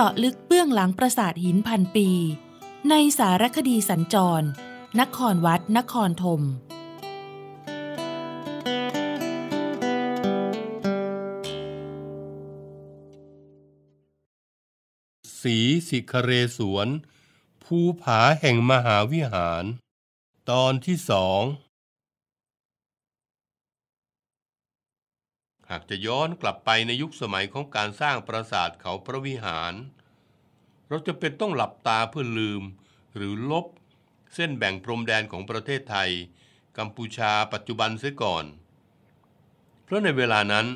จาะลึกเบื้องหลังปราสาทหินพันปี ในสารคดีสัญจร นครวัด นครธมสีสิคเรสวนภูผาแห่งมหาวิหาร ตอนที่สองหากจะย้อนกลับไปในยุคสมัยของการสร้างปราสาทเขาพระวิหาร เราจะเป็นต้องหลับตาเพื่อลืมหรือลบ เส้นแบ่งพรมแดนของประเทศไทย กัมพูชาปัจจุบันเสียก่อน เพราะในเวลานั้น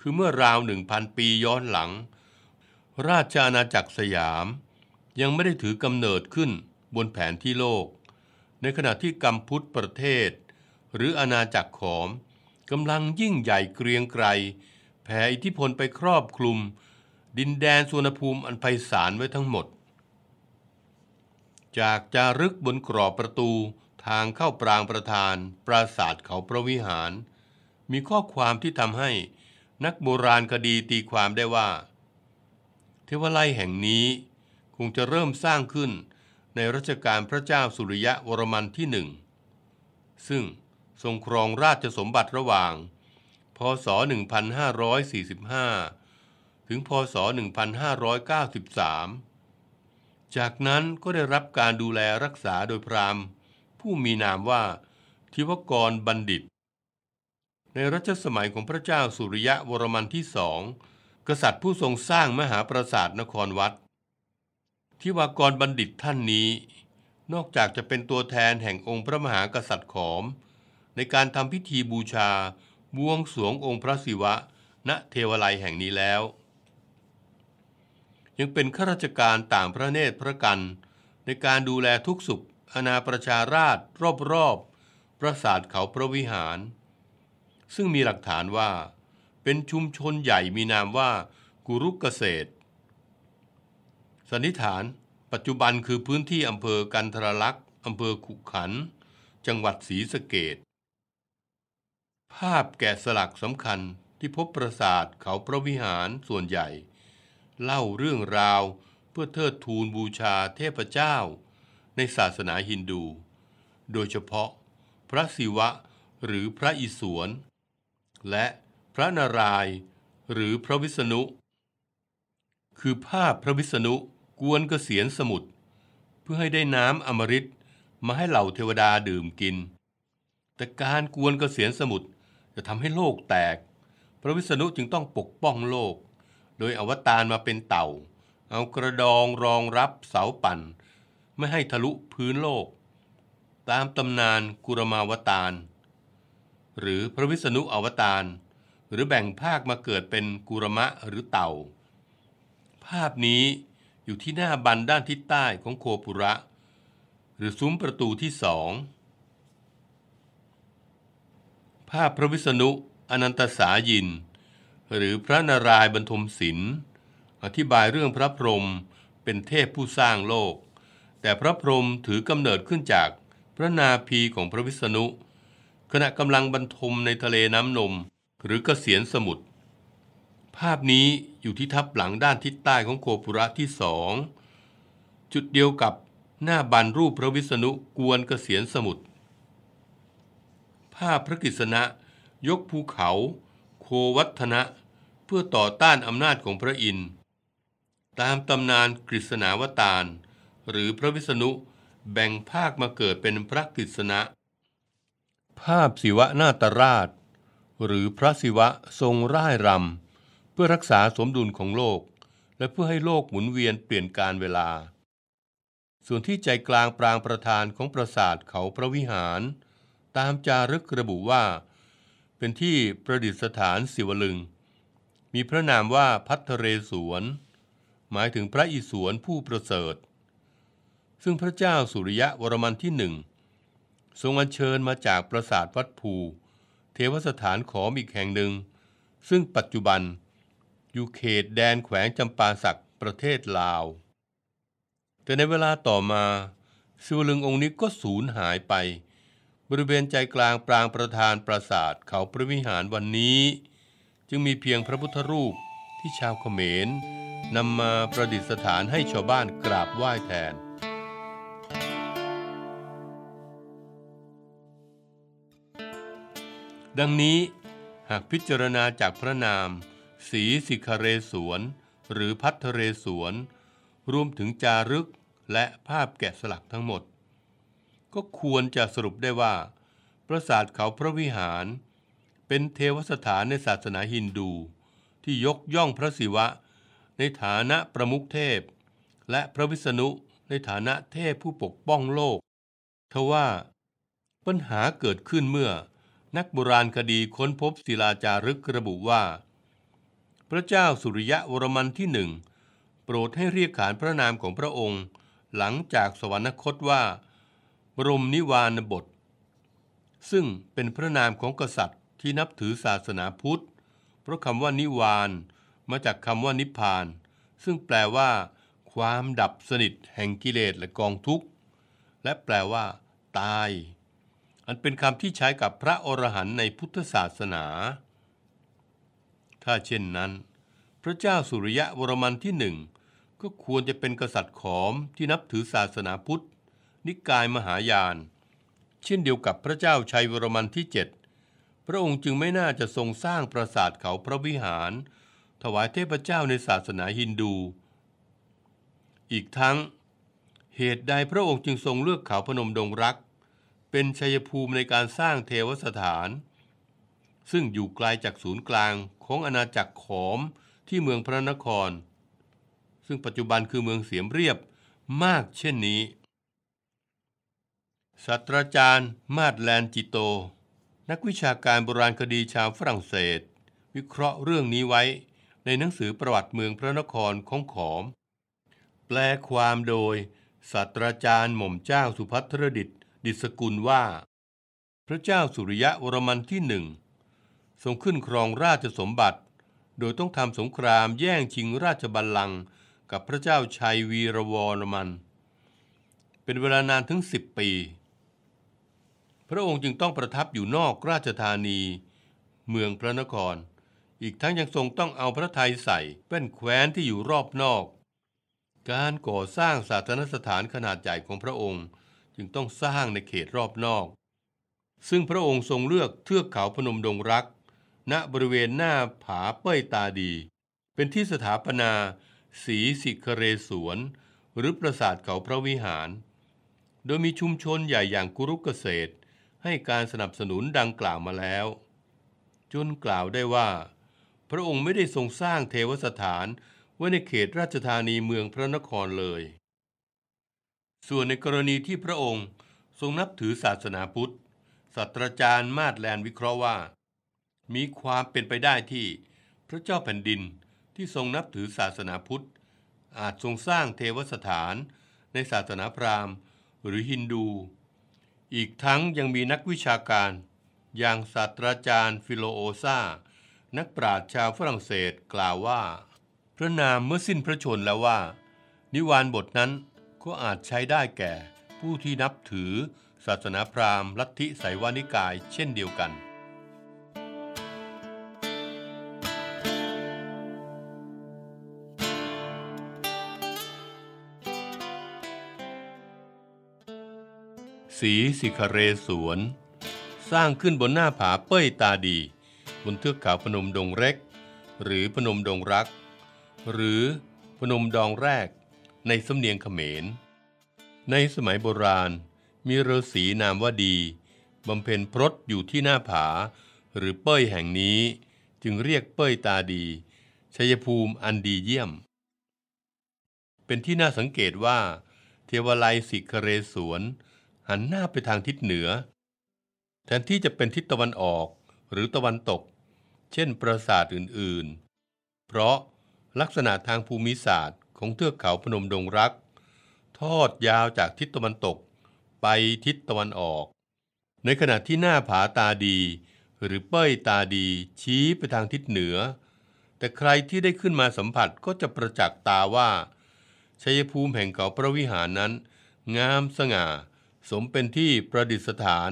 คือเมื่อราวหนึ่งพันปีย้อนหลัง ราชอาณาจักรสยามยังไม่ได้ถือกำเนิดขึ้นบนแผนที่โลก ในขณะที่กัมพุชประเทศ หรืออาณาจักรขอมกำลังยิ่งใหญ่เกรียงไกรแผ่อิทธิพลไปครอบคลุม ดินแดนสุวรรณภูมิอันไพศาลไว้ทั้งหมด จากจารึกบนกรอบประตูทางเข้าปรางประธานปราสาทเขาพระวิหาร มีข้อความที่ทำให้นักโบราณคดีตีความได้ว่า เทวไลแห่งนี้คงจะเริ่มสร้างขึ้นในรัชกาลพระเจ้าสุริยะวรมันที่หนึ่งซึ่งทรงครองราชสมบัติระหว่าง พศ 1545 ถึง พศ1593 จากนั้นก็ได้รับการดูแลรักษาโดยพราหมณ์ ผู้มีนามว่าทิวกรบัณฑิต ในรัชสมัยของพระเจ้าสุริยะวรมันที่สอง กษัตริย์ผู้ทรงสร้างมหาปราสาทนครวัด ทิวากรบัณฑิตท่านนี้ นอกจากจะเป็นตัวแทนแห่งองค์พระมหากษัตริย์ขอมในการทำพิธีบูชาบวงสวงองค์พระศิวะณเทวไลแห่งนี้แล้ว ยังเป็นข้าราชการต่างพระเนตรพระกัน ในการดูแลทุกสุขอนาประชาราชรอบรอบปราสาทเขาพระวิหาร ซึ่งมีหลักฐานว่า เป็นชุมชนใหญ่มีนามว่า กุรุกเกษตรสันนิษฐาน ปัจจุบันคือพื้นที่อำเภอกันทรลักษ์อำเภอขุขัน จังหวัดศรีสะเกดภาพแกะสลักสำคัญที่พบปราสาทเขาพระวิหารส่วนใหญ่ เล่าเรื่องราวเพื่อเทิดทูนบูชาเทพเจ้า ในศาสนาฮินดู โดยเฉพาะพระศิวะหรือพระอิศวร และพระนารายณ์หรือพระวิษณุ คือภาพพระวิษณุกวนกเกษียนสมุทรเพื่อให้ได้น้ำอมฤตมาให้เหล่าเทวดาดื่มกิน แต่การกวนกเกษียนสมุทรจะทำให้โลกแตก พระวิษณุจึงต้องปกป้องโลก โดยอวตารมาเป็นเต่า เอากระดองรองรับเสาปั่น ไม่ให้ทะลุพื้นโลก ตามตำนานกุรมาวตาร หรือพระวิษณุอวตาร หรือแบ่งภาคมาเกิดเป็นกุรมะหรือเต่า ภาพนี้อยู่ที่หน้าบันด้านทิศใต้ของโคปุระ หรือซุ้มประตูที่สองภาพพระวิษณุอนันตสายิน หรือพระนารายณ์บรรทมศิลป์อธิบายเรื่องพระพรหมเป็นเทพผู้สร้างโลก แต่พระพรหมถือกำเนิดขึ้นจากพระนาภีของพระวิษณุ ขณะกำลังบรรทมในทะเลน้ำนมหรือกเกษียณสมุทรภาพนี้อยู่ที่ทับหลังด้านทิศใต้ของโคปุระที่สองจุดเดียวกับหน้าบันรูปพระวิษณุกวนกเกษียณสมุทรฆ่าพระกฤษณะยกภูเขา โควัฒนะเพื่อต่อต้านอำนาจของพระอินทร์ตามตำนานกฤษณาวตารหรือพระวิษณุแบ่งภาคมาเกิดเป็นพระกฤษณะภาพศิวะนาตราช หรือพระศิวะทรงร่ายรำเพื่อรักษาสมดุลของโลก และเพื่อให้โลกหมุนเวียนเปลี่ยนการเวลา ส่วนที่ใจกลางปรางประธานของปราสาทเขาพระวิหารตามจารึกระบุว่าเป็นที่ประดิษฐานศิวลึง มีพระนามว่าพัทเรศวน หมายถึงพระอิศวรผู้ประเสริฐ ซึ่งพระเจ้าสุริยะวรมันที่หนึ่งทรงอัญเชิญมาจากปราสาทวัดภู เทวสถานขอมอีกแห่งหนึ่งซึ่งปัจจุบันอยู่เขตแดนแขวงจำปาสักประเทศลาวแต่ในเวลาต่อมาสิวลึงองค์นี้ก็สูญหายไปบริเวณใจกลางปรางประธานปราสาทเขาพระวิหารวันนี้ จึงมีเพียงพระพุทธรูปที่ชาวเขมรนำมาประดิษฐานให้ชาวบ้านกราบไหว้แทน ดังนี้หากพิจารณาจากพระนามสีสิคเรสวนหรือพัทเรสวนรวมถึงจารึกและภาพแกะสลักทั้งหมดก็ควรจะสรุปได้ว่า ปราสาทเขาพระวิหาร เป็นเทวสถานในศาสนาฮินดู ที่ยกย่องพระศิวะในฐานะประมุขเทพ และพระวิษณุ ในฐานะเทพผู้ปกป้องโลกทว่า ปัญหาเกิดขึ้นเมื่อ นักโบราณคดีค้นพบศิลาจารึกระบุว่า พระเจ้าสุริยะวรมันที่หนึ่งโปรดให้เรียกขานพระนามของพระองค์ หลังจากสวรรคตว่ารมนิวานบท ซึ่งเป็นพระนามของกษัตริย์ที่นับถือศาสนาพุทธ เพราะคำว่า นิวาน มาจากคำว่านิพพาน ซึ่งแปลว่า ความดับสนิทแห่งกิเลสและกองทุกข์ และแปลว่า ตาย อันเป็นคำที่ใช้กับพระอรหันต์ในพุทธศาสนา ถ้าเช่นนั้น พระเจ้าสุริยะวรมันที่หนึ่งก็ควรจะเป็นกษัตริย์ขอมที่นับถือศาสนาพุทธนิกายมหายาน เช่นเดียวกับพระเจ้าชัยวรมันที่ 7 พระองค์จึงไม่น่าจะทรงสร้างปราสาทเขาพระวิหาร ถวายเทพเจ้าในศาสนาฮินดู อีกทั้ง เหตุใดพระองค์จึงทรงเลือกเขาพนมดงรัก เป็นชัยภูมิในการสร้างเทวสถาน ซึ่งอยู่ไกลาจากศูนย์กลางของอาณาจักรขอม ที่เมืองพระนคร ซึ่งปัจจุบันคือเมืองเสียมเรียบมากเช่นนี้ศาสตราจารย์มาดแลนจิโต นักวิชาการโบราณคดีชาวฝรั่งเศส วิเคราะห์เรื่องนี้ไว้ในหนังสือประวัติเมืองพระนครของขอม แปลความโดยศาสตราจารย์หม่อมเจ้าสุพัทรดิตดิสกุลว่า พระเจ้าสุริยะวรมันที่หนึ่งทรงขึ้นครองราชสมบัติ โดยต้องทำสงครามแย่งชิงราชบัลลังก์กับพระเจ้าชัยวีรวรมัน เป็นเวลานานถึงสิบปีพระองค์จึงต้องประทับอยู่นอกราชธานี เมืองพระนคร อีกทั้งยังทรงต้องเอาพระทัยใส่แว่นแคว้นที่อยู่รอบนอก การก่อสร้างศาสนสถานขนาดใหญ่ของพระองค์จึงต้องสร้างในเขตรอบนอก ซึ่งพระองค์ทรงเลือกเทือกเขาพนมดงรัก ณ บริเวณหน้าผาเป้ยตาดี เป็นที่สถาปนาสีสิคเรสวนหรือปราสาทเขาพระวิหาร โดยมีชุมชนใหญ่อย่างกุรุกเกษตรให้การสนับสนุนดังกล่าวมาแล้ว จนกล่าวได้ว่า พระองค์ไม่ได้ทรงสร้างเทวสถานไว้ในเขตราชธานีเมืองพระนครเลย ส่วนในกรณีที่พระองค์ทรงนับถือศาสนาพุทธศาสตราจารย์มาดแลนวิเคราะห์ว่า มีความเป็นไปได้ที่ พระเจ้าแผ่นดินที่ทรงนับถือศาสนาพุทธ อาจทรงสร้างเทวสถาน ในศาสนาพราหมณ์หรือฮินดูอีกทั้งยังมีนักวิชาการ อย่างศาสตราจารย์ฟิโลโอซานักปราชญ์ชาวฝรั่งเศสกล่าวว่า พระนามเมื่อสิ้นพระชนแล้วว่า นิวานบทนั้นก็อาจใช้ได้แก่ ผู้ที่นับถือ ศาสนาพราหมณ์ลัทธิไสวานิกายเช่นเดียวกันสีสิคเรสวน สร้างขึ้นบนหน้าผาเป้ยตาดี บนเทือกเขาพนมดงเร็ก หรือพนมดงรัก หรือพนมดองแรกในสำเนียงเขมร ในสมัยโบราณมีฤาษีนามว่าดี บำเพ็ญพรตอยู่ที่หน้าผา หรือเป้ยแห่งนี้จึงเรียกเป้ยตาดีชัยภูมิอันดีเยี่ยม เป็นที่น่าสังเกตว่า เทวไลสิกเรสวนหันหน้าไปทางทิศเหนือ แทนที่จะเป็นทิศตะวันออกหรือตะวันตก เช่นปราสาทอื่น ๆ เพราะลักษณะทางภูมิศาสตร์ ของเทือกเขาพนมดงรัก ทอดยาวจากทิศตะวันตกไปทิศตะวันออก ในขณะที่หน้าผาตาดีหรือเป้ยตาดีชี้ไปทางทิศเหนือ แต่ใครที่ได้ขึ้นมาสัมผัสก็จะประจักษ์ตาว่าชัยภูมิแห่งเขาพระวิหารนั้นงามสง่าสมเป็นที่ประดิษฐาน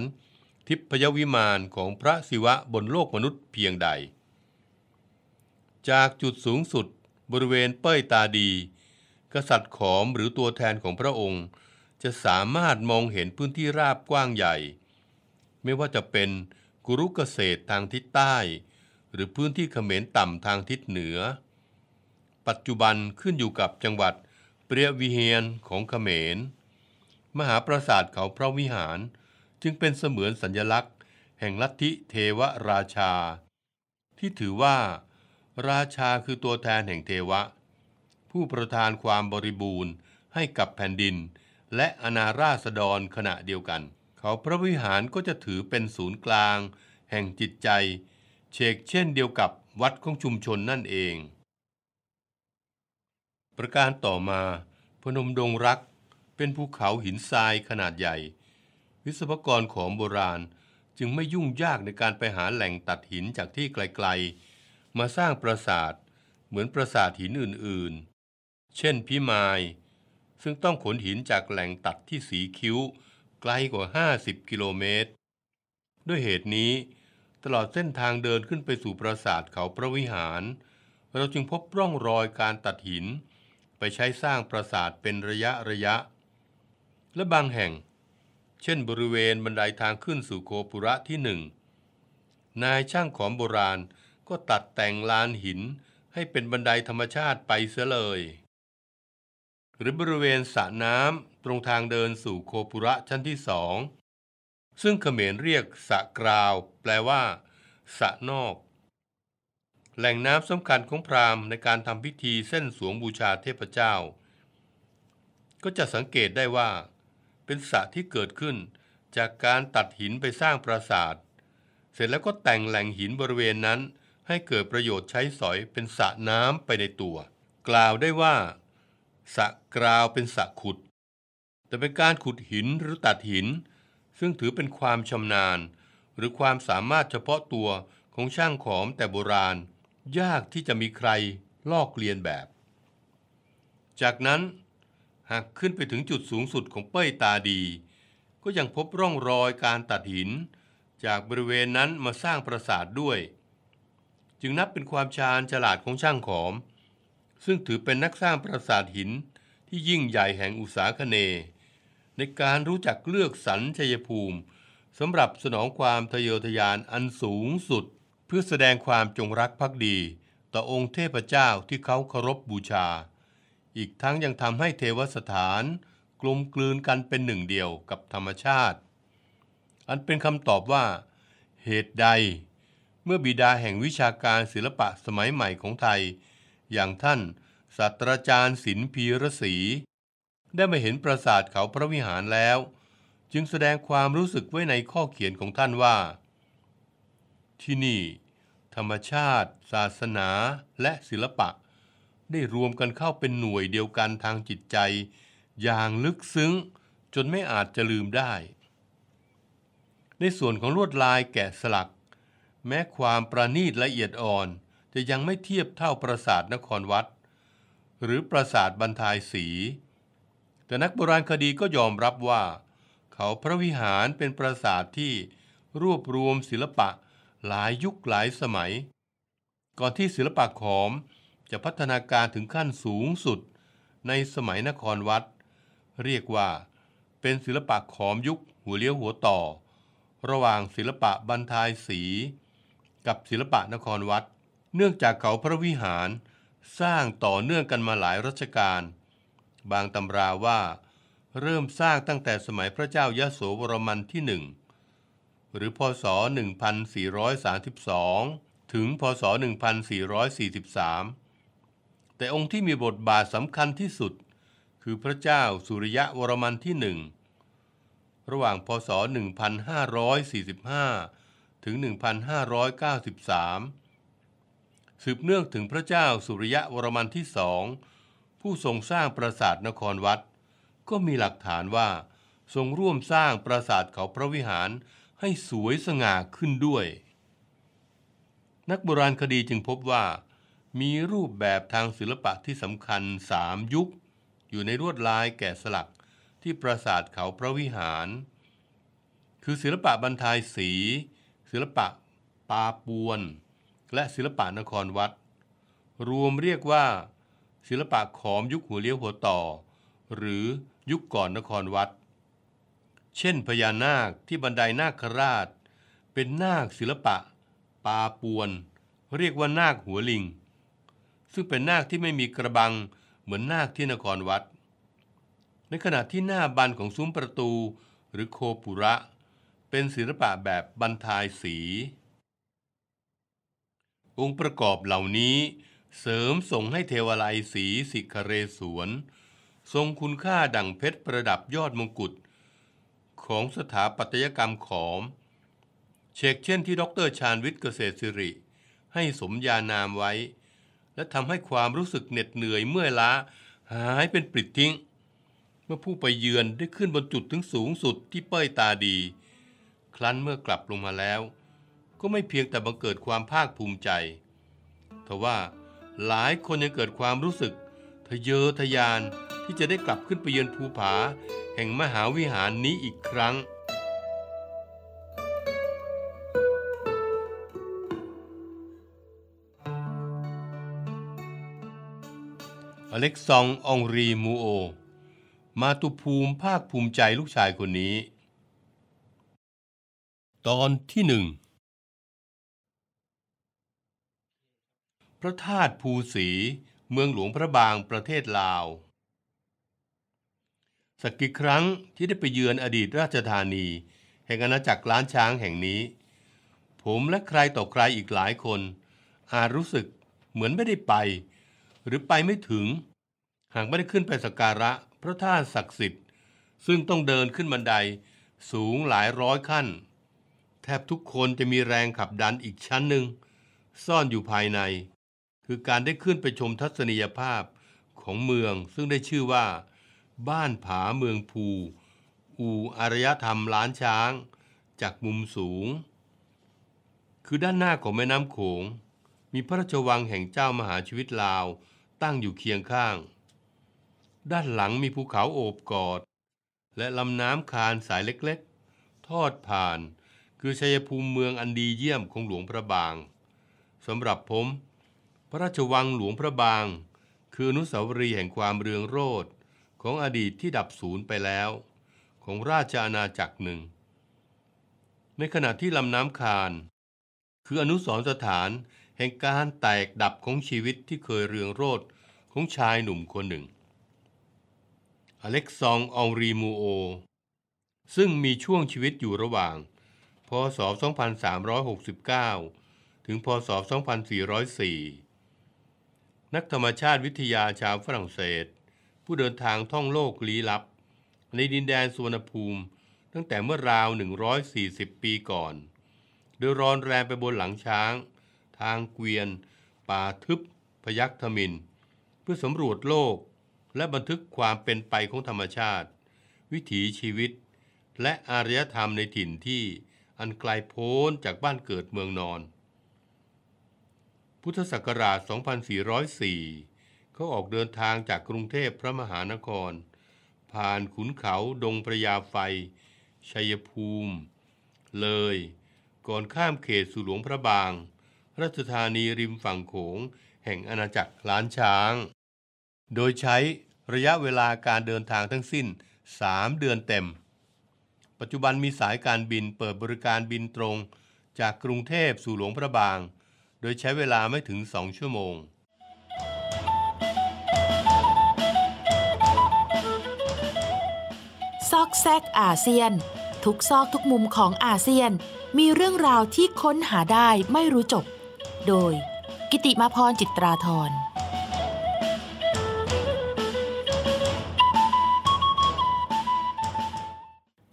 ทิพยวิมานของพระศิวะบนโลกมนุษย์เพียงใด จากจุดสูงสุดบริเวณเป้ยตาดี กษัตริย์ขอมหรือตัวแทนของพระองค์ จะสามารถมองเห็นพื้นที่ราบกว้างใหญ่ ไม่ว่าจะเป็นกุรุกเกษตรทางทิศใต้ หรือพื้นที่เขมรต่ำทางทิศเหนือ ปัจจุบันขึ้นอยู่กับจังหวัดเปรียวิเฮียนของเขมรมหาปราสาทเขาพระวิหาร จึงเป็นเสมือนสัญญลักษณ์ แห่งลัทธิเทวราชา ที่ถือว่าราชาคือตัวแทนแห่งเทวะ ผู้ประทานความบริบูรณ์ให้กับแผ่นดิน และอนาราษฎรขณะเดียวกัน เขาพระวิหารก็จะถือเป็นศูนย์กลาง แห่งจิตใจเชกเช่นเดียวกับวัดของชุมชนนั่นเองประการต่อมาพนมดงรักเป็นภูเขาหินทรายขนาดใหญ่ วิศวกรของโบราณจึงไม่ยุ่งยากในการไปหาแหล่งตัดหินจากที่ไกลๆ มาสร้างปราสาทเหมือนปราสาทหินอื่นๆ เช่นพิมาย ซึ่งต้องขนหินจากแหล่งตัดที่สีคิ้วไกลกว่า 50 กิโลเมตร ด้วยเหตุนี้ตลอดเส้นทางเดินขึ้นไปสู่ปราสาทเขาพระวิหาร เราจึงพบร่องรอยการตัดหิน ไปใช้สร้างปราสาทเป็นระยะระยะและบางแห่ง เช่นบริเวณบันไดาทางขึ้นสู่โคปุระที่หนึ่ง นายช่างของโบราณก็ตัดแต่งลานหินให้เป็นบันไดธรรมชาติไปเสียเลย หรือบริเวณสระน้ำตรงทางเดินสู่โคปุระชั้นที่สอง ซึ่งเขมรเรียกสะกราว แปลว่าสะนอก แหล่งน้ำสำคัญของพราหมณ์ในการทำพิธีเส้นสวงบูชาเทพเจ้า ก็จะสังเกตได้ว่าเป็นสระที่เกิดขึ้นจากการตัดหินไปสร้างปราสาท เสร็จแล้วก็แต่งแหล่งหินบริเวณนั้น ให้เกิดประโยชน์ใช้สอยเป็นสระน้ำไปในตัว กล่าวได้ว่าสระกราวเป็นสระขุด แต่เป็นการขุดหินหรือตัดหิน ซึ่งถือเป็นความชำนาญหรือความสามารถเฉพาะตัวของช่างขอมแต่โบราณยากที่จะมีใครลอกเลียนแบบ จากนั้นหากขึ้นไปถึงจุดสูงสุดของเป้ยตาดี ก็ยังพบร่องรอยการตัดหิน จากบริเวณนั้นมาสร้างปราสาทด้วย จึงนับเป็นความชาญฉลาดของช่างขอม ซึ่งถือเป็นนักสร้างปราสาทหิน ที่ยิ่งใหญ่แห่งอุตสาคเน ในการรู้จักเลือกสรรชัยภูมิสำหรับสนองความทะเยอทะยานอันสูงสุด เพื่อแสดงความจงรักภักดีต่อองค์เทพเจ้าที่เขาเคารพบบูชาอีกทั้งยังทำให้เทวสถานกลมกลืนกันเป็นหนึ่งเดียวกับธรรมชาติ อันเป็นคำตอบว่า เหตุใด เมื่อบิดาแห่งวิชาการศิลปะสมัยใหม่ของไทย อย่างท่านศาสตราจารย์ศิลปีรศรีได้มาเห็นปราสาทเขาพระวิหารแล้ว จึงแสดงความรู้สึกไว้ในข้อเขียนของท่านว่า ที่นี่ธรรมชาติ ศาสนาและศิลปะได้รวมกันเข้าเป็นหน่วยเดียวกันทางจิตใจ อย่างลึกซึ้ง จนไม่อาจจะลืมได้ ในส่วนของลวดลายแกะสลัก แม้ความประณีตละเอียดอ่อนจะยังไม่เทียบเท่าปราสาทนครวัด หรือปราสาทบรรทายสี แต่นักโบราณคดีก็ยอมรับว่า เขาพระวิหารเป็นปราสาทที่รวบรวมศิลปะหลายยุคหลายสมัย ก่อนที่ศิลปะขอมจะพัฒนาการถึงขั้นสูงสุดในสมัยนครวัด เรียกว่าเป็นศิลปะขอมยุคหัวเลี้ยวหัวต่อ ระหว่างศิลปะบรรทายสีกับศิลปะนครวัด เนื่องจากเขาพระวิหารสร้างต่อเนื่องกันมาหลายรัชกาลบางตำราว่าเริ่มสร้างตั้งแต่สมัยพระเจ้ายโสวรมันที่หนึ่งหรือพศ 1432 ถึงพศ 1443แต่องค์ที่มีบทบาทสำคัญที่สุด คือพระเจ้าสุริยะวรมันที่หนึ่งระหว่างพศ1545 ถึง 1593 สืบเนื่องถึงพระเจ้าสุริยะวรมันที่สองผู้ทรงสร้างปราสาทนครวัด ก็มีหลักฐานว่าทรงร่วมสร้างปราสาทเขาพระวิหารให้สวยสง่าขึ้นด้วย นักโบราณคดีจึงพบว่ามีรูปแบบทางศิลปะที่สำคัญสามยุคอยู่ในรวดลายแกะสลักที่ปราสาทเขาพระวิหาร คือศิลปะบรรทายสี ศิลปะ ปาปวน และศิลปะนครวัด รวมเรียกว่า ศิลปะขอมยุคหัวเลี้ยวหัวต่อ หรือยุคก่อนนครวัด เช่น พญานาคที่บันไดนาคราช เป็นนาคศิลปะ ปาปวน เรียกว่านาคหัวลิงซึ่งเป็นนาคที่ไม่มีกระบังเหมือนนาคที่นครวัด ในขณะที่หน้าบันของซุ้มประตูหรือโคปุระเป็นศิลปะแบบบันทายสี องค์ประกอบเหล่านี้เสริมส่งให้เทวาลัยสีสิกเรสวน ทรงคุณค่าดั่งเพชรประดับยอดมงกุฎ ของสถาปัตยกรรมขอม เชกเช่นที่ดรชาญวิทย์เกษตรสิริให้สมญานามไว้และทำให้ความรู้สึกเหน็ดเหนื่อยเมื่อยล้า หายเป็นปลิดทิ้ง เมื่อผู้ไปเยือนได้ขึ้นบนจุดถึงสูงสุดที่เป้ยตาดี ครั้นเมื่อกลับลงมาแล้ว ก็ไม่เพียงแต่บังเกิดความภาคภูมิใจทว่าหลายคนยังเกิดความรู้สึก ทะเยอทะยานที่จะได้กลับขึ้นไปเยือนภูผา แห่งมหาวิหารนี้อีกครั้งเล็กซององรีมูโอ มาตุภูมิภาคภูมิใจลูกชายคนนี้ ตอนที่หนึ่ง พระธาตุภูสีเมืองหลวงพระบางประเทศลาว สักกี่ครั้งที่ได้ไปเยือนอดีตราชธานี แห่งอาณาจักรล้านช้างแห่งนี้ ผมและใครต่อใครอีกหลายคนอาจรู้สึกเหมือนไม่ได้ไปหรือไปไม่ถึงหากไม่ได้ขึ้นไปสักการะพระธาตุศักดิ์สิทธิ์ ซึ่งต้องเดินขึ้นบันไดสูงหลายร้อยขั้น แทบทุกคนจะมีแรงขับดันอีกชั้นหนึ่งซ่อนอยู่ภายใน คือการได้ขึ้นไปชมทัศนียภาพของเมืองซึ่งได้ชื่อว่า บ้านผาเมืองภูอูอารยธรรมล้านช้าง จากมุมสูง คือด้านหน้าของแม่น้ำโขง มีพระราชวังแห่งเจ้ามหาชีวิตลาวตั้งอยู่เคียงข้าง ด้านหลังมีภูเขาโอบกอด และลำน้ำคานสายเล็กๆ ทอดผ่านคือชัยภูมิเมืองอันดีเยี่ยมของหลวงพระบางสำหรับผม พระราชวังหลวงพระบาง คืออนุสาวรีย์แห่งความเรืองโรจน์ของอดีตที่ดับสูญไปแล้ว ของราชอาณาจักรหนึ่ง ในขณะที่ลำน้ำคาน คืออนุสรสถานแห่งการแตกดับของชีวิตที่เคยเรืองโรดของชายหนุ่มคนหนึ่ง อเล็กซององรีมูโอ ซึ่งมีช่วงชีวิตอยู่ระหว่างพศ2369 ถึงพศ2404 นักธรรมชาติวิทยาชาวฝรั่งเศส ผู้เดินทางท่องโลกลี้ลับ ในดินแดนสุวรรณภูมิตั้งแต่เมื่อราว 140 ปีก่อน โดยรอนแรงไปบนหลังช้างทางเกวียน ป่าทึบ พยัคฆ์ธมิน เพื่อสำรวจโลกและบันทึกความเป็นไปของธรรมชาติ วิถีชีวิต และอารยธรรมในถิ่นที่อันไกลโพ้นจากบ้านเกิดเมืองนอน พุทธศักราช2404 เขาออกเดินทางจากกรุงเทพพระมหานคร ผ่านขุนเขาดงประยาไฟ ชัยภูมิ เลย ก่อนข้ามเขตสู่หลวงพระบางราชธานีริมฝั่งโขง แห่งอาณาจักรล้านช้าง โดยใช้ระยะเวลาการเดินทางทั้งสิ้น 3 เดือนเต็ม ปัจจุบันมีสายการบินเปิดบริการบินตรง จากกรุงเทพสู่หลวงพระบาง โดยใช้เวลาไม่ถึง 2 ชั่วโมง ซอกแซกอาเซียนทุกซอกทุกมุมของอาเซียนมีเรื่องราวที่ค้นหาได้ไม่รู้จบโดยกิติมาพรจิตราธร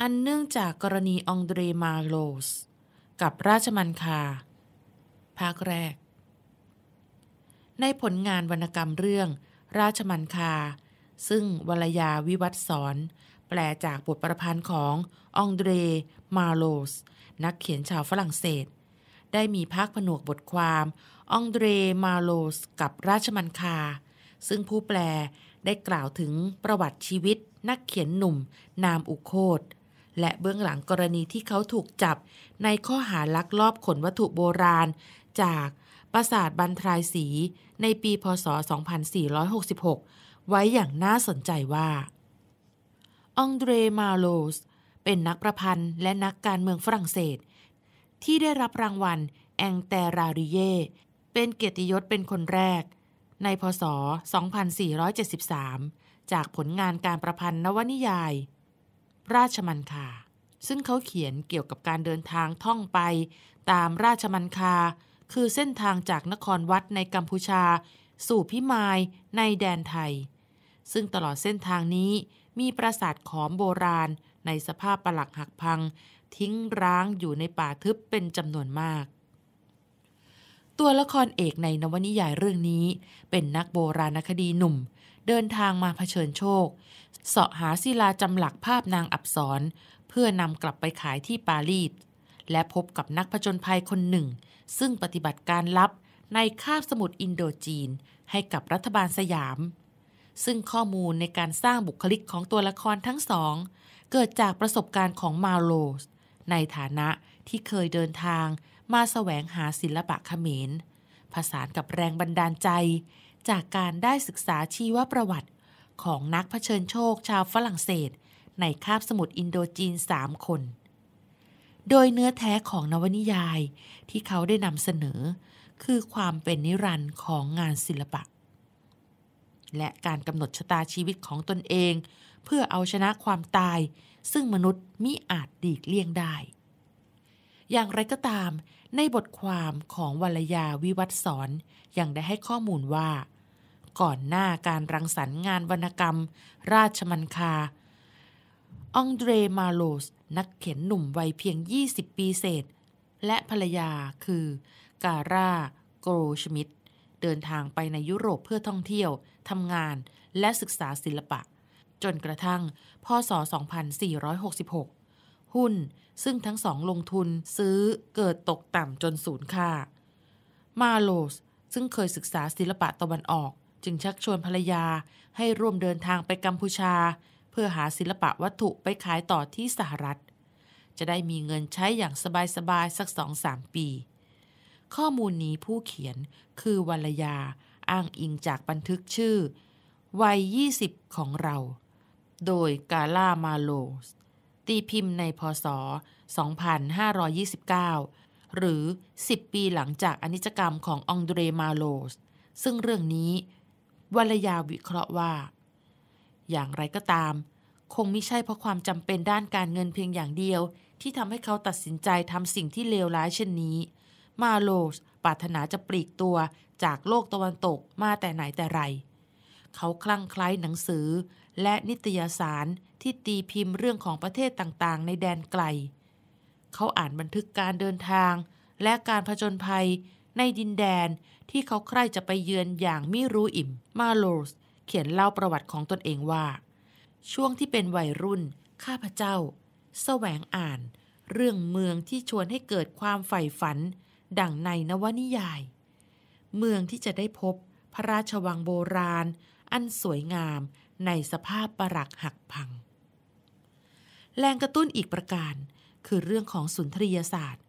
อันเนื่องจากกรณีองเดรมาโลส กับราชมันคา ภาคแรก ในผลงานวรรณกรรมเรื่องราชมันคา ซึ่งวรยาวิวัตสอน แปลจากบทประพันธ์ขององเดรมาโลส นักเขียนชาวฝรั่งเศสได้มีภาคผนวกบทความ อองเดร มาโลสกับราชมันคา ซึ่งผู้แปลได้กล่าวถึงประวัติชีวิตนักเขียนหนุ่ม นามอุโคต และเบื้องหลังกรณีที่เขาถูกจับในข้อหาลักลอบขนวัตถุโบราณ จากปราสาทบันทรายสีในปีพศ 2466 ไว้อย่างน่าสนใจว่า อองเดรมาโลส เป็นนักประพันธ์ และนักการเมืองฝรั่งเศสที่ได้รับรางวัล แองเตราริเย เป็นเกียรติยศเป็นคนแรก ในพศ 2473 จากผลงานการประพันธ์นวนิยาย ราชมันคา ซึ่งเขาเขียนเกี่ยวกับการเดินทางท่องไปตามราชมันคา คือเส้นทางจากนครวัดในกัมพูชา สู่พิมายในแดนไทย ซึ่งตลอดเส้นทางนี้มีปราสาทขอมโบราณในสภาพปลักหักพังทิ้งร้างอยู่ในป่าทึบเป็นจำนวนมาก ตัวละครเอกในนวนิยายเรื่องนี้ เป็นนักโบราณคดีหนุ่ม เดินทางมาเผชิญโชคเสาะหาศิลาจำหลักภาพนางอับสรเพื่อนำกลับไปขายที่ปารีสและพบกับนักผจญภัยคนหนึ่ง ซึ่งปฏิบัติการลับในคาบสมุทรอินโดจีน ให้กับรัฐบาลสยาม ซึ่งข้อมูลในการสร้างบุคลิกของตัวละครทั้งสอง เกิดจากประสบการณ์ของมาโลสในฐานะที่เคยเดินทางมาแสวงหาศิลปะเขมร ผสานกับแรงบันดาลใจจากการได้ศึกษาชีวประวัติ ของนักเผชิญโชคชาวฝรั่งเศส ในคาบสมุทรอินโดจีน 3 คน โดยเนื้อแท้ของนวนิยายที่เขาได้นำเสนอ คือความเป็นนิรันดร์ของงานศิลปะ และการกำหนดชะตาชีวิตของตนเองเพื่อเอาชนะความตายซึ่งมนุษย์มิอาจดีกเลี่ยงได้ อย่างไรก็ตามในบทความของวรยาวิวัตสอนยังได้ให้ข้อมูลว่า ก่อนหน้าการรังสรรค์งานวรรณกรรม ราชมันคาองเดรมาโลส นักเขียนหนุ่มวัยเพียง 20 ปีเศษ และภรรยาคือการ่าโกลชมิดเดินทางไปในยุโรปเพื่อท่องเที่ยวทำงานและศึกษาศิลปะจนกระทั่ง พศ 2466 หุ้นซึ่งทั้งสองลงทุนซื้อเกิดตกต่ำจนศูนย์ค่า มาโลสซึ่งเคยศึกษาศิลปะตะวันออกจึงชักชวนภรรยาให้ร่วมเดินทางไปกัมพูชา เพื่อหาศิลปะวัตถุไปขายต่อที่สหรัฐ จะได้มีเงินใช้อย่างสบายๆสักสองสามปี ข้อมูลนี้ผู้เขียนคือวรรยาอ้างอิงจากบันทึกชื่อ วัย20ของเราโดยกาล่ามาโลสตีพิมพ์ในพศ 2529 หรือ 10 ปีหลังจากอนิจกรรมขององเดรมาโลส ซึ่งเรื่องนี้ วรยาวิเคราะห์ว่า อย่างไรก็ตาม คงไม่ใช่เพราะความจำเป็นด้านการเงินเพียงอย่างเดียว ที่ทำให้เขาตัดสินใจทำสิ่งที่เลวร้ายเช่นนี้ มาโลสปรารถนาจะปลีกตัวจากโลกตะวันตกมาแต่ไหนแต่ไรเขาคลั่งไคล้หนังสือ และนิตยสารที่ตีพิมพ์เรื่องของประเทศต่างๆ ในแดนไกล เขาอ่านบันทึกการเดินทาง และการผจญภัยในดินแดนที่เขาใคร่จะไปเยือนอย่างไม่รู้อิ่ม มาโลส เขียนเล่าประวัติของตนเองว่า ช่วงที่เป็นวัยรุ่น ข้าพเจ้าแสวงอ่าน เรื่องเมืองที่ชวนให้เกิดความใฝ่ฝัน ดั่งในนวนิยาย เมืองที่จะได้พบพระราชวังโบราณอันสวยงามในสภาพปรักหักพัง แรงกระตุ้นอีกประการคือเรื่องของสุนทรียศาสตร์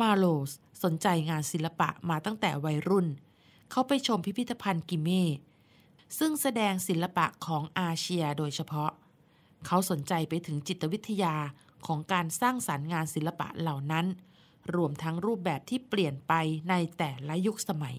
มาโลสสนใจงานศิลปะมาตั้งแต่วัยรุ่น เขาไปชมพิพิธภัณฑ์กิเม่ซึ่งแสดงศิลปะของอาเซียโดยเฉพาะ เขาสนใจไปถึงจิตวิทยาของการสร้างสารรค์งานศิลปะเหล่านั้น รวมทั้งรูปแบบที่เปลี่ยนไปในแต่ละยุคสมัย